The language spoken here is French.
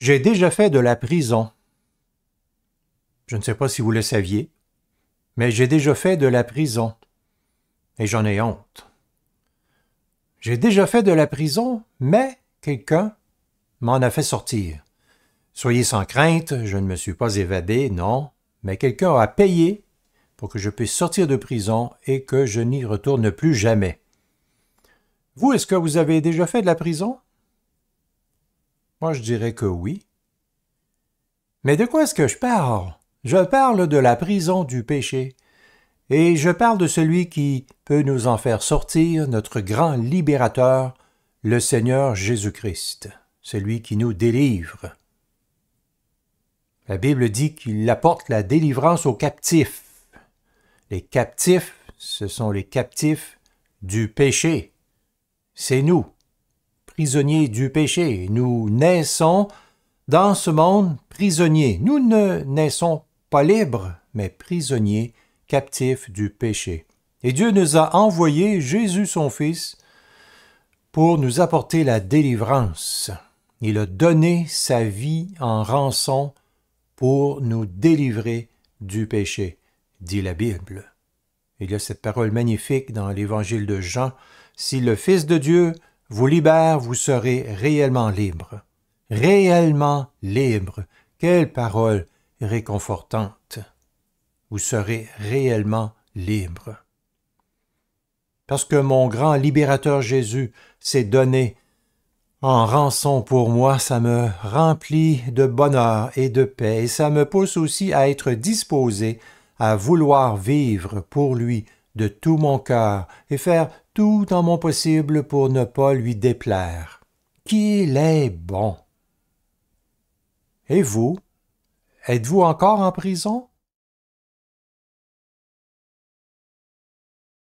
J'ai déjà fait de la prison. Je ne sais pas si vous le saviez, mais j'ai déjà fait de la prison. Et j'en ai honte. J'ai déjà fait de la prison, mais quelqu'un m'en a fait sortir. Soyez sans crainte, je ne me suis pas évadé, non, mais quelqu'un a payé pour que je puisse sortir de prison et que je n'y retourne plus jamais. Vous, est-ce que vous avez déjà fait de la prison? Moi, je dirais que oui. Mais de quoi est-ce que je parle Je parle de la prison du péché. Et je parle de celui qui peut nous en faire sortir, notre grand libérateur, le Seigneur Jésus-Christ, celui qui nous délivre. La Bible dit qu'il apporte la délivrance aux captifs. Les captifs, ce sont les captifs du péché. C'est nous prisonniers du péché. Nous naissons dans ce monde prisonniers. Nous ne naissons pas libres, mais prisonniers, captifs du péché. Et Dieu nous a envoyé Jésus son Fils pour nous apporter la délivrance. Il a donné sa vie en rançon pour nous délivrer du péché, dit la Bible. Il y a cette parole magnifique dans l'Évangile de Jean. Si le Fils de Dieu vous libère, vous serez réellement libre. Réellement libre. Quelle parole réconfortante. Vous serez réellement libre. Parce que mon grand libérateur Jésus s'est donné en rançon pour moi, ça me remplit de bonheur et de paix, et ça me pousse aussi à être disposé à vouloir vivre pour lui de tout mon cœur et faire tout en mon possible pour ne pas lui déplaire. Qu'il est bon. Et vous, êtes-vous encore en prison?